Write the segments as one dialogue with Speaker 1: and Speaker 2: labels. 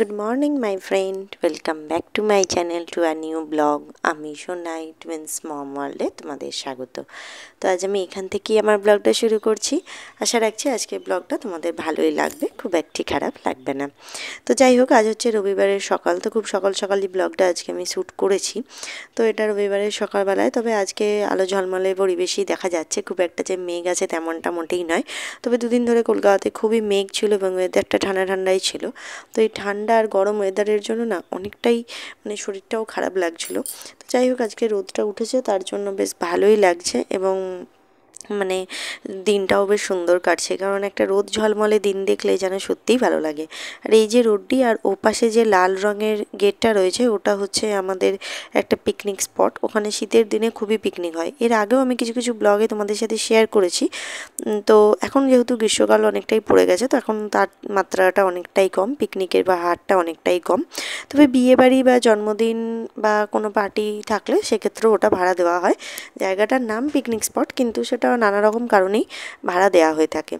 Speaker 1: Good morning my friend welcome back to my channel to a new blog আমি সোনাই টুয়েন্স মম ওয়ার্ল্ডে তোমাদের স্বাগত তো আজ আমি এখান থেকেই আমার ব্লগটা শুরু করছি আশা রাখছি আজকে ব্লগটা তোমাদের ভালোই লাগবে খুব একটি খারাপ লাগবে না তো যাই হোক আজ হচ্ছে রবিবারের সকাল তো খুব সকাল সকালই ব্লগটা আজকে আমি শ্যুট করেছি তো এটা রবিবারের সকালবেলায় তবে আজকে আলো ঝলমলে পরিবেশই দেখা যাচ্ছে খুব একটা যে মেঘ আছে তেমনটা মোটেই নয় তবে দুদিন ধরে কলকাতাতে খুবই মেঘ ছিল এবং একটা ঠান্ডা ঠান্ডাই ছিল তো এই ঠান্ডা ঠান্ডা আর গরম ওয়েদারের জন্য না অনেকটাই মানে শরীরটাও খারাপ লাগছিল যাই হোক আজকে রোদটা উঠেছে তার জন্য বেশ ভালোই লাগছে এবং মানে দিনটাও বেশ সুন্দর কাটছে কারণ একটা রোদ ঝলমলে দিন দেখলে যেন সত্যিই ভালো লাগে আর এই যে রোডটি আর ওপাশে যে লাল রঙের গেটটা রয়েছে ওটা হচ্ছে আমাদের একটা পিকনিক স্পট ওখানে শীতের দিনে খুবই পিকনিক হয় এর আগেও আমি কিছু কিছু ব্লগে তোমাদের সাথে শেয়ার করেছি তো এখন যেহেতু গ্রীষ্মকাল অনেকটাই পড়ে গেছে তো এখন তার মাত্রাটা অনেকটাই কম পিকনিকের বা হারটা অনেকটাই কম তবে বিয়েবাড়ি বা জন্মদিন বা কোনো পার্টি থাকলে সেক্ষেত্রেও ওটা ভাড়া দেওয়া হয় জায়গাটার নাম পিকনিক স্পট কিন্তু সেটা আরও নানা রকম কারণেই ভাড়া দেওয়া হয়ে থাকে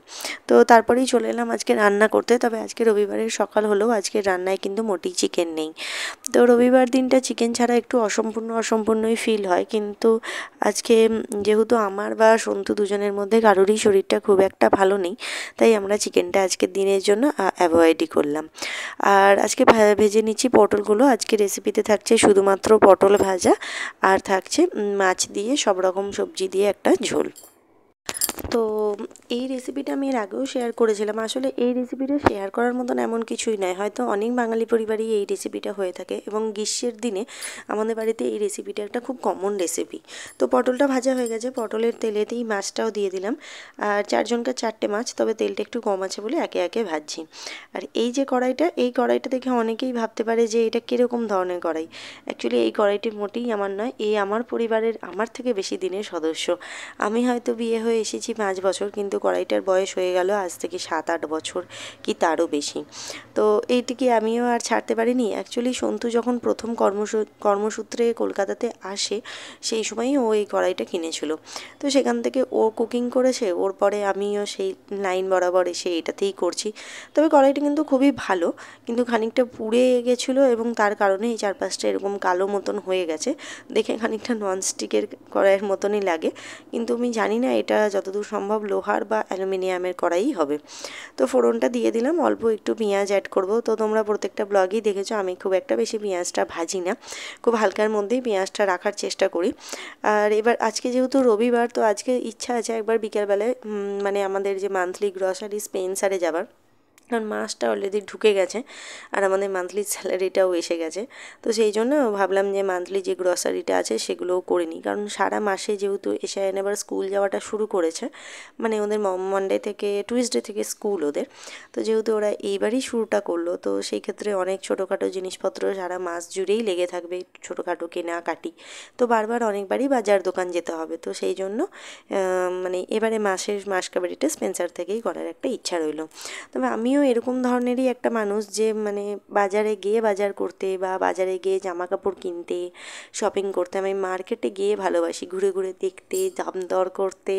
Speaker 1: তো তারপরেই চলে এলাম আজকে রান্না করতে তবে আজকে রবিবারের সকাল হলেও আজকে রান্নায় কিন্তু মোটেই চিকেন নেই তো রবিবার দিনটা চিকেন ছাড়া একটু অসম্পূর্ণ অসম্পূর্ণই ফিল হয় কিন্তু আজকে যেহেতু আমার বা সন্তু দুজনের মধ্যে কারোরই শরীরটা খুব একটা ভালো নেই তাই আমরা চিকেনটা আজকের দিনের জন্য অ্যাভয়েডই করলাম আর আজকে ভেজে নিচ্ছি পটলগুলো আজকে রেসিপিতে থাকছে শুধুমাত্র পটল ভাজা আর থাকছে মাছ দিয়ে সব রকম সবজি দিয়ে একটা ঝোল তো এই রেসিপিটা আমি এর আগেও শেয়ার করেছিলাম আসলে এই রেসিপিটা শেয়ার করার মতন এমন কিছুই নয় হয়তো অনেক বাঙালি পরিবারই এই রেসিপিটা হয়ে থাকে এবং গ্রীষ্মের দিনে আমাদের বাড়িতে এই রেসিপিটা একটা খুব কমন রেসিপি তো পটলটা ভাজা হয়ে গেছে পটলের তেলেতেই মাছটাও দিয়ে দিলাম আর চারজনকার চারটে মাছ তবে তেলটা একটু কম আছে বলে একে একে ভাজছি আর এই যে কড়াইটা এই কড়াইটা দেখে অনেকেই ভাবতে পারে যে এটা কীরকম ধরনের কড়াই অ্যাকচুয়ালি এই কড়াইটি মোটেই আমার নয় এই আমার পরিবারের আমার থেকে বেশি দিনের সদস্য আমি হয়তো বিয়ে হয়ে হয়ে এসেছি পাঁচ বছর কিন্তু কড়াইটার বয়স হয়ে গেল আজ থেকে সাত আট বছর কি তারও বেশি তো এইটিকে আমিও আর ছাড়তে পারিনি অ্যাকচুয়ালি সন্তু যখন প্রথম কর্মসূ কর্মসূত্রে কলকাতাতে আসে সেই সময়ই ও এই কড়াইটা কিনেছিল তো সেখান থেকে ও কুকিং করেছে ওর পরে আমিও সেই লাইন বরাবর এসে এটাতেই করছি তবে কড়াইটা কিন্তু খুবই ভালো কিন্তু খানিকটা পুড়ে গেছিলো এবং তার কারণে এই চারপাশটা এরকম কালো মতন হয়ে গেছে দেখে খানিকটা ননস্টিকের কড়াইয়ের মতনই লাগে কিন্তু আমি জানি না এটা যতদূর সম্ভব লোহার বা অ্যালুমিনিয়ামের করাই হবে তো ফোড়নটা দিয়ে দিলাম অল্প একটু পেঁয়াজ অ্যাড করব তো তোমরা প্রত্যেকটা ব্লগেই দেখেছো আমি খুব একটা বেশি পেঁয়াজটা ভাজি না খুব হালকার মধ্যেই পেঁয়াজটা রাখার চেষ্টা করি আর এবার আজকে যেহেতু রবিবার তো আজকে ইচ্ছা আছে একবার বিকেলবেলায় মানে আমাদের যে মান্থলি গ্রসারি স্পেন্সারে যাবার কারণ মাসটা অলরেডি ঢুকে গেছে আর আমাদের মান্থলি স্যালারিটাও এসে গেছে তো সেই জন্য ভাবলাম যে মান্থলি যে গ্রসারিটা আছে সেগুলোও করে নিই কারণ সারা মাসে যেহেতু এসে এবার স্কুল যাওয়াটা শুরু করেছে মানে ওদের মনডে থেকে টুইসডে থেকে স্কুল ওদের তো যেহেতু ওরা এইবারই শুরুটা করলো তো সেই ক্ষেত্রে অনেক ছোটোখাটো জিনিসপত্র সারা মাস জুড়েই লেগে থাকবে ছোটোখাটো কেনা কাটি তো বারবার অনেকবারই বাজার দোকান যেতে হবে তো সেই জন্য মানে এবারে মাসের মাসকাবারিটা স্পেন্সার থেকেই করার একটা ইচ্ছা রইল তবে আমি আমিও এরকম ধরনেরই একটা মানুষ যে মানে বাজারে গিয়ে বাজার করতে বা বাজারে গিয়ে জামা কাপড় কিনতে শপিং করতে আমি মার্কেটে গিয়ে ভালোবাসি ঘুরে ঘুরে দেখতে দাম দর করতে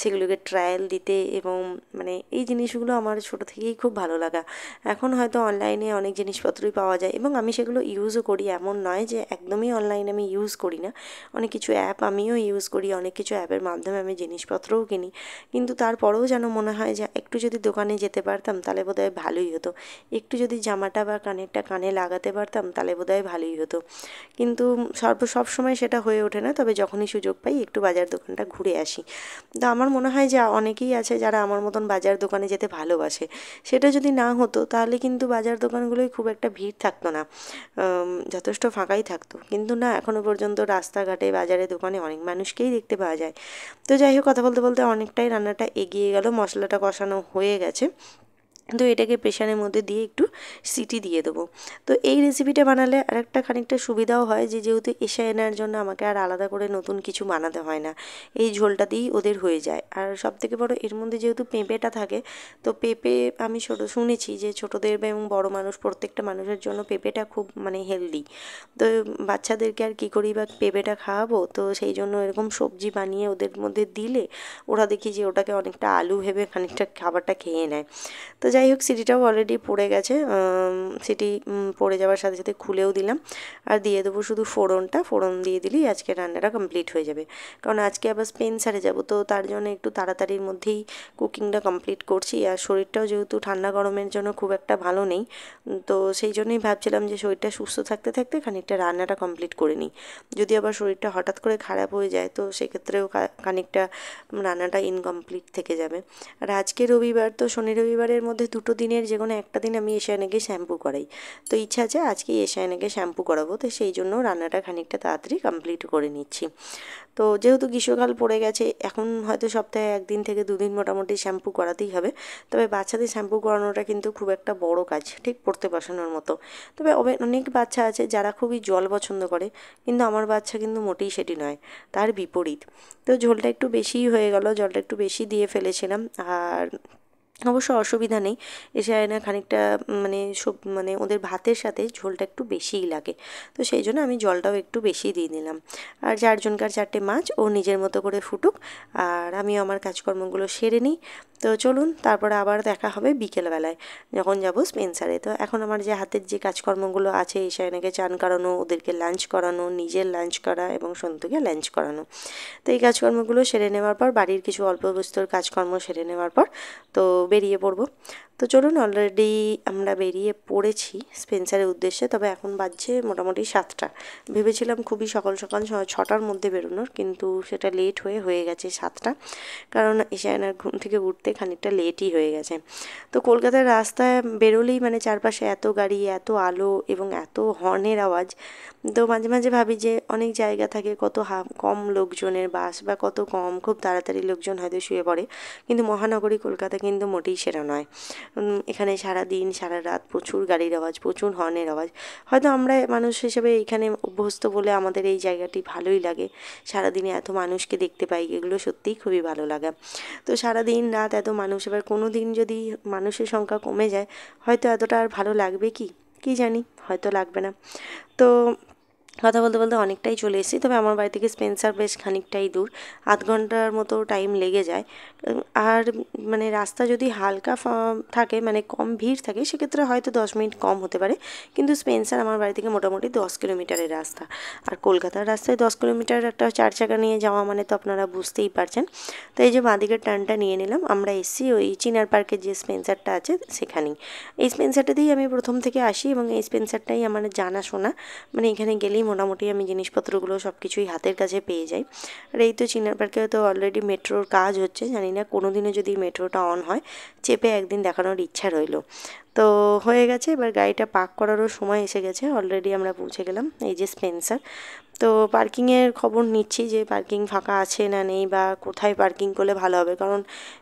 Speaker 1: সেগুলোকে ট্রায়াল দিতে এবং মানে এই জিনিসগুলো আমার ছোটো থেকেই খুব ভালো লাগা এখন হয়তো অনলাইনে অনেক জিনিসপত্রই পাওয়া যায় এবং আমি সেগুলো ইউজও করি এমন নয় যে একদমই অনলাইনে আমি ইউজ করি না অনেক কিছু অ্যাপ আমিও ইউজ করি অনেক কিছু অ্যাপের মাধ্যমে আমি জিনিসপত্রও কিনি কিন্তু তারপরেও যেন মনে হয় যে একটু যদি দোকানে যেতে পারতাম তাহলে তাহলে বোধহয় ভালোই হতো একটু যদি জামাটা বা কানেরটা কানে লাগাতে পারতাম তাহলে বোধহয় ভালোই হতো কিন্তু সর্ব সব সময় সেটা হয়ে ওঠে না তবে যখনই সুযোগ পাই একটু বাজার দোকানটা ঘুরে আসি তো আমার মনে হয় যে অনেকেই আছে যারা আমার মতন বাজার দোকানে যেতে ভালোবাসে সেটা যদি না হতো তাহলে কিন্তু বাজার দোকানগুলোই খুব একটা ভিড় থাকতো না যথেষ্ট ফাঁকাই থাকতো কিন্তু না এখনও পর্যন্ত রাস্তাঘাটে বাজারে দোকানে অনেক মানুষকেই দেখতে পাওয়া যায় তো যাই হোক কথা বলতে বলতে অনেকটাই রান্নাটা এগিয়ে গেল মশলাটা কষানো হয়ে গেছে তো এটাকে প্রেশারের মধ্যে দিয়ে একটু সিটি দিয়ে দেবো তো এই রেসিপিটা বানালে আরেকটা খানিকটা সুবিধাও হয় যে যেহেতু এসে এনার জন্য আমাকে আর আলাদা করে নতুন কিছু বানাতে হয় না এই ঝোলটা দিয়েই ওদের হয়ে যায় আর সবথেকে বড় এর মধ্যে যেহেতু পেঁপেটা থাকে তো পেঁপে আমি ছোটো শুনেছি যে ছোটোদের এবং বড় মানুষ প্রত্যেকটা মানুষের জন্য পেঁপেটা খুব মানে হেলদি তো বাচ্চাদেরকে আর কী করি বা পেঁপেটা খাওয়াবো তো সেই জন্য এরকম সবজি বানিয়ে ওদের মধ্যে দিলে ওরা দেখি যে ওটাকে অনেকটা আলু ভেবে খানিকটা খাবারটা খেয়ে নেয় তো যাই হোক সিটিটাও অলরেডি পড়ে গেছে সিটি পড়ে যাওয়ার সাথে সাথে খুলেও দিলাম আর দিয়ে দেবো শুধু ফোড়নটা ফোড়ন দিয়ে দিলেই আজকে রান্নাটা কমপ্লিট হয়ে যাবে কারণ আজকে আবার স্পেন সারে যাব তো তার জন্য একটু তাড়াতাড়ির মধ্যেই কুকিংটা কমপ্লিট করছি আর শরীরটাও যেহেতু ঠান্ডা গরমের জন্য খুব একটা ভালো নেই তো সেই জন্যই ভাবছিলাম যে শরীরটা সুস্থ থাকতে থাকতে খানিকটা রান্নাটা কমপ্লিট করে নিই যদি আবার শরীরটা হঠাৎ করে খারাপ হয়ে যায় তো সেক্ষেত্রেও খানিকটা রান্নাটা ইনকমপ্লিট থেকে যাবে আর আজকে রবিবার তো শনি রবিবারের মধ্যে মধ্যে দুটো দিনের যে কোনো একটা দিন আমি এশিয়ানাকে শ্যাম্পু করাই তো ইচ্ছা আছে আজকে এশিয়ানাকে শ্যাম্পু করাবো তো সেই জন্য রান্নাটা খানিকটা তাড়াতাড়ি কমপ্লিট করে নিচ্ছি তো যেহেতু গ্রীষ্মকাল পড়ে গেছে এখন হয়তো সপ্তাহে একদিন থেকে দুদিন মোটামুটি শ্যাম্পু করাতেই হবে তবে বাচ্চাদের শ্যাম্পু করানোটা কিন্তু খুব একটা বড় কাজ ঠিক পড়তে বসানোর মতো তবে অনেক বাচ্চা আছে যারা খুবই জল পছন্দ করে কিন্তু আমার বাচ্চা কিন্তু মোটেই সেটি নয় তার বিপরীত তো ঝোলটা একটু বেশিই হয়ে গেল জলটা একটু বেশি দিয়ে ফেলেছিলাম আর অবশ্য অসুবিধা নেই এসে না খানিকটা মানে সব মানে ওদের ভাতের সাথে ঝোলটা একটু বেশিই লাগে তো সেই জন্য আমি জলটাও একটু বেশি দিয়ে দিলাম আর চারজনকার চারটে মাছ ও নিজের মতো করে ফুটুক আর আমিও আমার কাজকর্মগুলো সেরে নিই তো চলুন তারপরে আবার দেখা হবে বিকেলবেলায় যখন যাব স্পেন্সারে তো এখন আমার যে হাতের যে কাজকর্মগুলো আছে এনাকে চান করানো ওদেরকে লাঞ্চ করানো নিজের লাঞ্চ করা এবং সন্তুকে লাঞ্চ করানো তো এই কাজকর্মগুলো সেরে নেওয়ার পর বাড়ির কিছু অল্প বস্তুর কাজকর্ম সেরে নেওয়ার পর তো বেরিয়ে পড়ব তো চলুন অলরেডি আমরা বেরিয়ে পড়েছি স্পেন্সারের উদ্দেশ্যে তবে এখন বাজছে মোটামুটি সাতটা ভেবেছিলাম খুবই সকাল সকাল ছটার মধ্যে বেরোনোর কিন্তু সেটা লেট হয়ে হয়ে গেছে সাতটা কারণ ইশায়নার ঘুম থেকে উঠতে খানিকটা লেটই হয়ে গেছে তো কলকাতার রাস্তায় বেরোলেই মানে চারপাশে এত গাড়ি এত আলো এবং এত হর্নের আওয়াজ তো মাঝে মাঝে ভাবি যে অনেক জায়গা থাকে কত কম লোকজনের বাস বা কত কম খুব তাড়াতাড়ি লোকজন হয়তো শুয়ে পড়ে কিন্তু মহানগরী কলকাতা কিন্তু মোটেই সেরা নয় এখানে সারা দিন সারা রাত প্রচুর গাড়ির আওয়াজ প্রচুর হর্নের আওয়াজ হয়তো আমরা মানুষ হিসেবে এখানে অভ্যস্ত বলে আমাদের এই জায়গাটি ভালোই লাগে সারাদিনে এত মানুষকে দেখতে পাই এগুলো সত্যিই খুবই ভালো লাগা তো সারাদিন রাত এত মানুষ এবার কোনো দিন যদি মানুষের সংখ্যা কমে যায় হয়তো এতটা আর ভালো লাগবে কি কি জানি হয়তো লাগবে না তো কথা বলতে বলতে অনেকটাই চলে এসেছি তবে আমার বাড়ি থেকে স্পেন্সার বেশ খানিকটাই দূর আধ ঘন্টার মতো টাইম লেগে যায় আর মানে রাস্তা যদি হালকা থাকে মানে কম ভিড় থাকে সেক্ষেত্রে হয়তো দশ মিনিট কম হতে পারে কিন্তু স্পেন্সার আমার বাড়ি থেকে মোটামুটি দশ কিলোমিটারের রাস্তা আর কলকাতার রাস্তায় দশ কিলোমিটার একটা চার চাকা নিয়ে যাওয়া মানে তো আপনারা বুঝতেই পারছেন তো এই যে বাঁদিকের টার্নটা নিয়ে নিলাম আমরা এসছি ওই চিনার পার্কের যে স্পেন্সারটা আছে সেখানেই এই স্পেন্সারটাতেই আমি প্রথম থেকে আসি এবং এই স্পেন্সারটাই আমার জানাশোনা মানে এখানে গেলেই থেকেই মোটামুটি আমি জিনিসপত্রগুলো সব কিছুই হাতের কাছে পেয়ে যাই আর এই তো চিনার পার্কে তো অলরেডি মেট্রোর কাজ হচ্ছে জানি না কোনো দিনে যদি মেট্রোটা অন হয় চেপে একদিন দেখানোর ইচ্ছা রইল তো হয়ে গেছে এবার গাড়িটা পার্ক করারও সময় এসে গেছে অলরেডি আমরা পৌঁছে গেলাম এই যে স্পেন্সার তো পার্কিংয়ের খবর নিচ্ছি যে পার্কিং ফাঁকা আছে না নেই বা কোথায় পার্কিং করলে ভালো হবে কারণ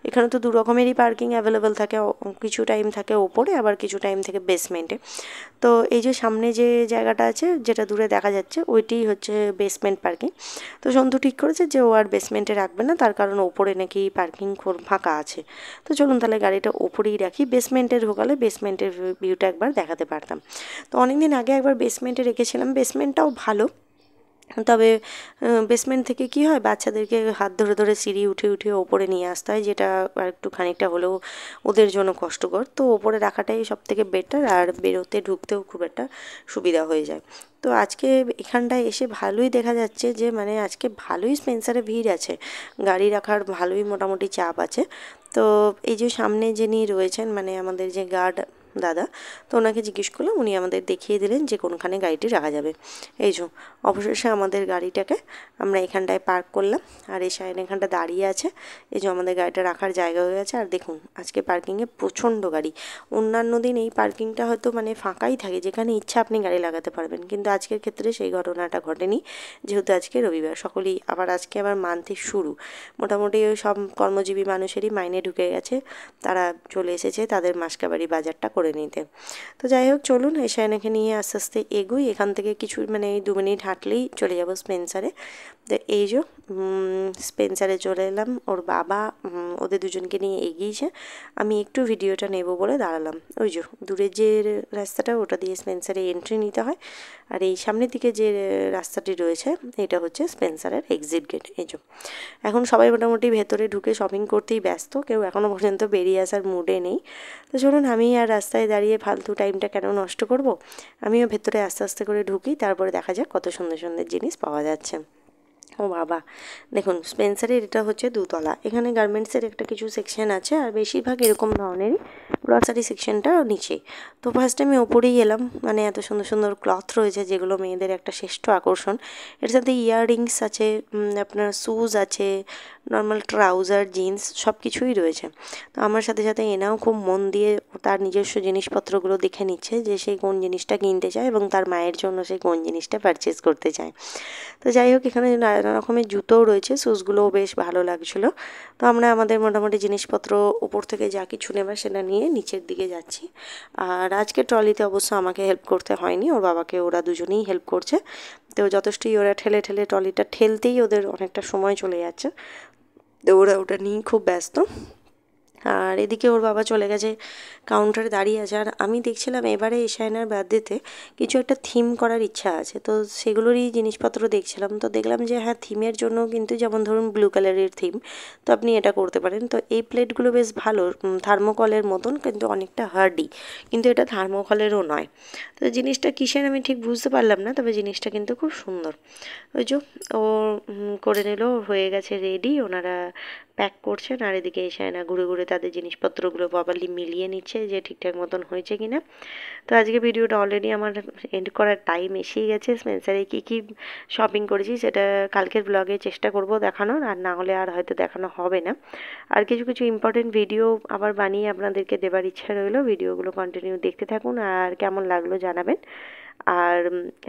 Speaker 1: এখানে তো দু রকমেরই পার্কিং অ্যাভেলেবেল থাকে কিছু টাইম থাকে ওপরে আবার কিছু টাইম থাকে বেসমেন্টে তো এই যে সামনে যে জায়গাটা আছে যেটা দূরে দেখা যাচ্ছে ওইটি হচ্ছে বেসমেন্ট পার্কিং তো সন্ধু ঠিক করেছে যে ও আর বেসমেন্টে রাখবে না তার কারণ ওপরে নাকি পার্কিং ফাঁকা আছে তো চলুন তাহলে গাড়িটা ওপরেই রাখি বেসমেন্টে ঢোকালে বেসমেন্টের ভিউটা একবার দেখাতে পারতাম তো অনেকদিন আগে একবার বেসমেন্টে রেখেছিলাম বেসমেন্টটাও ভালো তবে বেসমেন্ট থেকে কি হয় বাচ্চাদেরকে হাত ধরে ধরে সিঁড়ি উঠে উঠে ওপরে নিয়ে আসতে হয় যেটা আর একটু খানিকটা হলেও ওদের জন্য কষ্টকর তো ওপরে রাখাটাই সব থেকে বেটার আর বেরোতে ঢুকতেও খুব একটা সুবিধা হয়ে যায় তো আজকে এখানটায় এসে ভালোই দেখা যাচ্ছে যে মানে আজকে ভালোই স্পেন্সারে ভিড় আছে গাড়ি রাখার ভালোই মোটামুটি চাপ আছে তো এই যে সামনে যিনি রয়েছেন মানে আমাদের যে গার্ড দাদা তো ওনাকে জিজ্ঞেস করলাম উনি আমাদের দেখিয়ে দিলেন যে কোনখানে গাড়িটি রাখা যাবে এই যে অবশেষে আমাদের গাড়িটাকে আমরা এখানটায় পার্ক করলাম আর এই সাইড এখানটা দাঁড়িয়ে আছে এই যে আমাদের গাড়িটা রাখার জায়গা হয়ে গেছে আর দেখুন আজকে পার্কিংয়ে প্রচণ্ড গাড়ি অন্যান্য দিন এই পার্কিংটা হয়তো মানে ফাঁকাই থাকে যেখানে ইচ্ছা আপনি গাড়ি লাগাতে পারবেন কিন্তু আজকের ক্ষেত্রে সেই ঘটনাটা ঘটেনি যেহেতু আজকে রবিবার সকলেই আবার আজকে আবার মান্থে শুরু মোটামুটি সব কর্মজীবী মানুষেরই মাইনে ঢুকে গেছে তারা চলে এসেছে তাদের মাসকাবাড়ি বাজারটা করে নিতে তো যাই হোক চলুন এনেকে নিয়ে আস্তে আস্তে এগোই এখান থেকে কিছু মানে এই দু মিনিট হাঁটলেই চলে যাবো স্পেন্সারে তো এই যে স্পেন্সারে চলে এলাম ওর বাবা ওদের দুজনকে নিয়ে এগিয়েছে আমি একটু ভিডিওটা নেব বলে দাঁড়ালাম ওই যে দূরের যে রাস্তাটা ওটা দিয়ে স্পেন্সারে এন্ট্রি নিতে হয় আর এই সামনের দিকে যে রাস্তাটি রয়েছে এটা হচ্ছে স্পেন্সারের এক্সিট গেট এই যে এখন সবাই মোটামুটি ভেতরে ঢুকে শপিং করতেই ব্যস্ত কেউ এখনও পর্যন্ত বেরিয়ে আসার মুডে নেই তো চলুন আমি আর রাস্তা রাস্তায় দাঁড়িয়ে ফালতু টাইমটা কেন নষ্ট করব। আমিও ভেতরে আস্তে আস্তে করে ঢুকি তারপরে দেখা যাক কত সুন্দর সুন্দর জিনিস পাওয়া যাচ্ছে ও বাবা দেখুন স্পেন্সারের এটা হচ্ছে দুতলা এখানে গার্মেন্টসের একটা কিছু সেকশন আছে আর বেশিরভাগ এরকম ধরনেরই গ্রসারি সেকশনটা নিচে তো ফার্স্ট আমি ওপরেই এলাম মানে এত সুন্দর সুন্দর ক্লথ রয়েছে যেগুলো মেয়েদের একটা শ্রেষ্ঠ আকর্ষণ এর সাথে ইয়াররিংস আছে আপনার শুজ আছে নর্মাল ট্রাউজার জিন্স সব কিছুই রয়েছে তো আমার সাথে সাথে এনাও খুব মন দিয়ে তার নিজস্ব জিনিসপত্রগুলো দেখে নিচ্ছে যে সে কোন জিনিসটা কিনতে চায় এবং তার মায়ের জন্য সে কোন জিনিসটা পারচেস করতে চায় তো যাই হোক এখানে নানা রকমের জুতোও রয়েছে শুজগুলোও বেশ ভালো লাগছিলো তো আমরা আমাদের মোটামুটি জিনিসপত্র ওপর থেকে যা কিছু নেবার সেটা নিয়ে নিচের দিকে যাচ্ছি আর আজকে ট্রলিতে অবশ্য আমাকে হেল্প করতে হয়নি ওর বাবাকে ওরা দুজনেই হেল্প করছে তো যথেষ্টই ওরা ঠেলে ঠেলে ট্রলিটা ঠেলতেই ওদের অনেকটা সময় চলে যাচ্ছে তো ওরা ওটা নিয়েই খুব ব্যস্ত আর এদিকে ওর বাবা চলে গেছে কাউন্টারে দাঁড়িয়ে আছে আর আমি দেখছিলাম এবারে বাদ বার্থডেতে কিছু একটা থিম করার ইচ্ছা আছে তো সেগুলোরই জিনিসপত্র দেখছিলাম তো দেখলাম যে হ্যাঁ থিমের জন্য কিন্তু যেমন ধরুন ব্লু কালারের থিম তো আপনি এটা করতে পারেন তো এই প্লেটগুলো বেশ ভালো থার্মোকলের মতন কিন্তু অনেকটা হার্ডি কিন্তু এটা থার্মোকলেরও নয় তো জিনিসটা কিসের আমি ঠিক বুঝতে পারলাম না তবে জিনিসটা কিন্তু খুব সুন্দর ওই যে ও করে নিল হয়ে গেছে রেডি ওনারা প্যাক করছেন আর এদিকে এসে আয়না ঘুরে ঘুরে তাদের জিনিসপত্রগুলো প্রপারলি মিলিয়ে নিচ্ছে যে ঠিকঠাক মতন হয়েছে কি না তো আজকে ভিডিওটা অলরেডি আমার এন্ড করার টাইম এসেই গেছে স্পেন্সারে কী কী শপিং করেছি সেটা কালকের ব্লগে চেষ্টা করব দেখানোর আর না হলে আর হয়তো দেখানো হবে না আর কিছু কিছু ইম্পর্টেন্ট ভিডিও আবার বানিয়ে আপনাদেরকে দেবার ইচ্ছা রইলো ভিডিওগুলো কন্টিনিউ দেখতে থাকুন আর কেমন লাগলো জানাবেন আর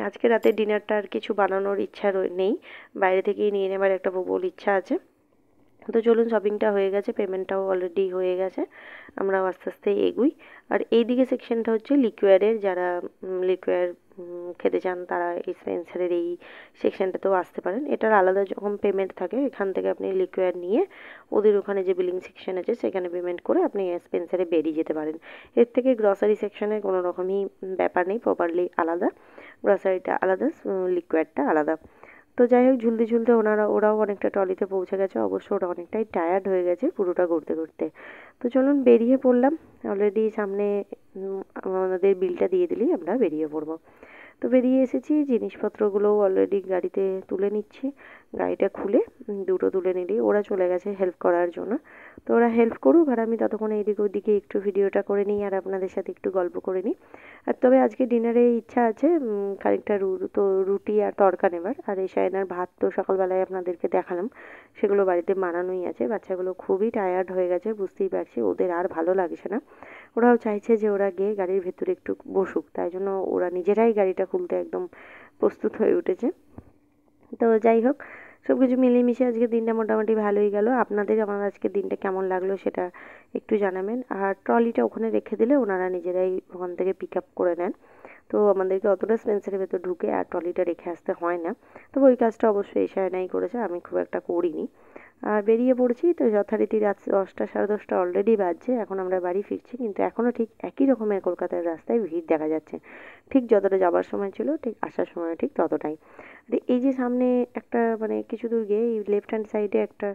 Speaker 1: আজকে রাতে ডিনারটা আর কিছু বানানোর ইচ্ছা নেই বাইরে থেকেই নিয়ে নেবার একটা প্রবল ইচ্ছা আছে তো চলুন শপিংটা হয়ে গেছে পেমেন্টটাও অলরেডি হয়ে গেছে আমরা আস্তে আস্তে এগুই আর এইদিকে সেকশনটা হচ্ছে লিকুয়ারের যারা লিকুয়ার খেতে চান তারা এই স্পেন্সারের এই সেকশনটাতেও আসতে পারেন এটার আলাদা যখন পেমেন্ট থাকে এখান থেকে আপনি লিকুয়ার নিয়ে ওদের ওখানে যে বিলিং সেকশন আছে সেখানে পেমেন্ট করে আপনি স্পেন্সারে বেরিয়ে যেতে পারেন এর থেকে গ্রসারি সেকশনে কোনো রকমই ব্যাপার নেই প্রপারলি আলাদা গ্রসারিটা আলাদা লিকুয়ারটা আলাদা তো যাই হোক ঝুলতে ঝুলতে ওনারা ওরাও অনেকটা টলিতে পৌঁছে গেছে অবশ্য ওরা অনেকটাই টায়ার্ড হয়ে গেছে পুরোটা ঘুরতে ঘুরতে তো চলুন বেরিয়ে পড়লাম অলরেডি সামনে আমাদের বিলটা দিয়ে দিলেই আমরা বেরিয়ে পড়বো তো বেরিয়ে এসেছি জিনিসপত্রগুলোও অলরেডি গাড়িতে তুলে নিচ্ছি গাড়িটা খুলে দুটো তুলে নিলি ওরা চলে গেছে হেল্প করার জন্য তো ওরা হেল্প করুক আর আমি ততক্ষণ এইদিক ওইদিকে একটু ভিডিওটা করে নিই আর আপনাদের সাথে একটু গল্প করে নিই আর তবে আজকে ডিনারে ইচ্ছা আছে খানিকটা তো রুটি আর তড়কা নেবার আর এই সায়নার ভাত তো সকালবেলায় আপনাদেরকে দেখালাম সেগুলো বাড়িতে মানানোই আছে বাচ্চাগুলো খুবই টায়ার্ড হয়ে গেছে বুঝতেই পারছি ওদের আর ভালো লাগছে না ওরাও চাইছে যে ওরা গিয়ে গাড়ির ভেতরে একটু বসুক তাই জন্য ওরা নিজেরাই গাড়িটা খুলতে একদম প্রস্তুত হয়ে উঠেছে তো যাই হোক সব কিছু মিলেমিশে আজকে দিনটা মোটামুটি ভালোই গেল আপনাদের আমার আজকে দিনটা কেমন লাগলো সেটা একটু জানাবেন আর ট্রলিটা ওখানে রেখে দিলে ওনারা নিজেরাই ওখান থেকে পিক আপ করে নেন তো আমাদেরকে অতটা স্পেন্সারের ভেতর ঢুকে আর ট্রলিটা রেখে আসতে হয় না তবে ওই কাজটা অবশ্যই এশায়নাই করেছে আমি খুব একটা করিনি আর বেরিয়ে পড়ছি তো যথারীতি রাত দশটা সাড়ে দশটা অলরেডি বাজছে এখন আমরা বাড়ি ফিরছি কিন্তু এখনও ঠিক একই রকমের কলকাতার রাস্তায় ভিড় দেখা যাচ্ছে ঠিক যতটা যাবার সময় ছিল ঠিক আসার সময় ঠিক ততটাই এই যে সামনে একটা মানে কিছু দূর গিয়ে এই লেফট হ্যান্ড সাইডে একটা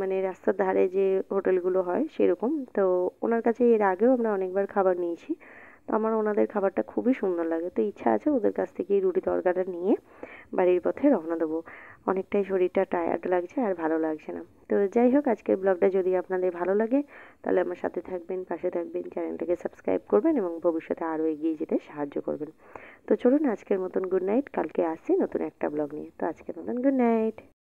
Speaker 1: মানে রাস্তার ধারে যে হোটেলগুলো হয় সেরকম তো ওনার কাছে এর আগেও আমরা অনেকবার খাবার নিয়েছি তো আমার ওনাদের খাবারটা খুবই সুন্দর লাগে তো ইচ্ছা আছে ওদের কাছ থেকে এই রুটি তরকাটা নিয়ে বাড়ির পথে রওনা দেবো অনেকটাই শরীরটা টায়ার্ড লাগছে আর ভালো লাগছে না তো যাই হোক আজকের ব্লগটা যদি আপনাদের ভালো লাগে তাহলে আমার সাথে থাকবেন পাশে থাকবেন চ্যানেলটাকে সাবস্ক্রাইব করবেন এবং ভবিষ্যতে আরও এগিয়ে যেতে সাহায্য করবেন তো চলুন আজকের মতন গুড নাইট কালকে আসছি নতুন একটা ব্লগ নিয়ে তো আজকের মতন গুড নাইট